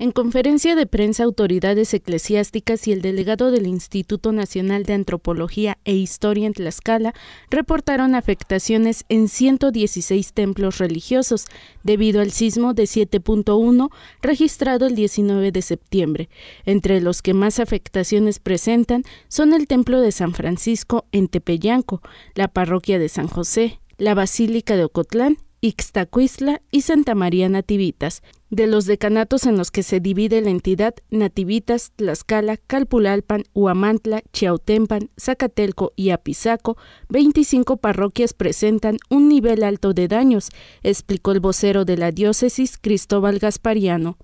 En conferencia de prensa, autoridades eclesiásticas y el delegado del Instituto Nacional de Antropología e Historia en Tlaxcala reportaron afectaciones en 116 templos religiosos debido al sismo de 7.1 registrado el 19 de septiembre. Entre los que más afectaciones presentan son el Templo de San Francisco en Tepeyanco, la Parroquia de San José, la Basílica de Ocotlán Ixtacuizla y Santa María Nativitas, de los decanatos en los que se divide la entidad Nativitas, Tlaxcala, Calpulalpan, Huamantla, Chiautempan, Zacatelco y Apizaco, 25 parroquias presentan un nivel alto de daños, explicó el vocero de la diócesis Cristóbal Gaspariano.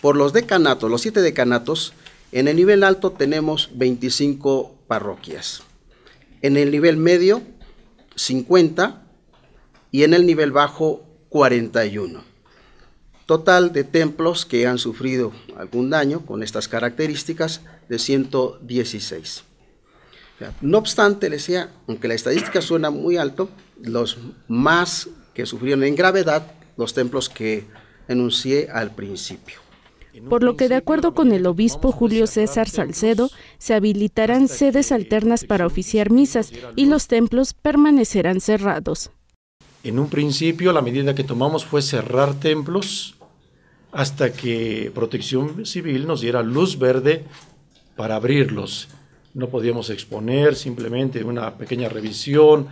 Por los decanatos, los siete decanatos, en el nivel alto tenemos 25 parroquias, en el nivel medio 50 y en el nivel bajo 41. Total de templos que han sufrido algún daño con estas características de 116. No obstante, les decía, aunque la estadística suena muy alto, los más que sufrieron en gravedad, los templos que enuncié al principio. Por lo que, de acuerdo con el obispo Julio César Salcedo, se habilitarán sedes alternas para oficiar misas y los templos permanecerán cerrados. En un principio la medida que tomamos fue cerrar templos hasta que Protección Civil nos diera luz verde para abrirlos. No podíamos exponer simplemente una pequeña revisión,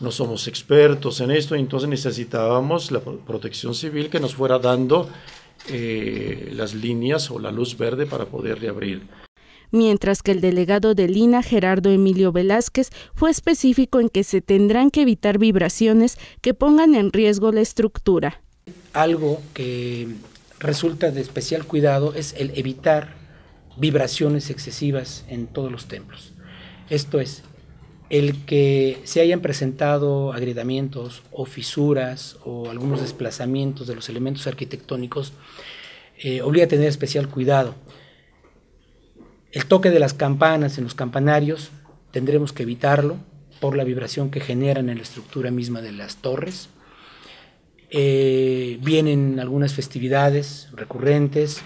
no somos expertos en esto, entonces necesitábamos la Protección Civil que nos fuera dando eh, las líneas o la luz verde para poder reabrir mientras que el delegado de Lina, Gerardo Emilio Velázquez, fue específico en que se tendrán que evitar vibraciones que pongan en riesgo la estructura. Algo que resulta de especial cuidado es el evitar vibraciones excesivas en todos los templos. Esto es, el que se hayan presentado agredamientos o fisuras o algunos desplazamientos de los elementos arquitectónicos eh, obliga a tener especial cuidado. El toque de las campanas en los campanarios tendremos que evitarlo por la vibración que generan en la estructura misma de las torres. Eh, vienen algunas festividades recurrentes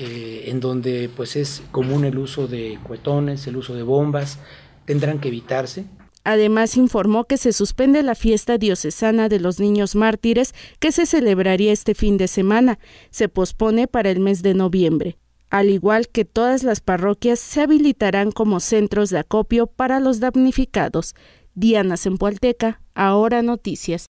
eh, en donde pues es común el uso de cuetones, el uso de bombas, tendrán que evitarse. Además informó que se suspende la fiesta diocesana de los niños mártires que se celebraría este fin de semana. Se pospone para el mes de noviembre. Al igual que todas las parroquias, se habilitarán como centros de acopio para los damnificados. Diana Sempualteca, Ahora Noticias.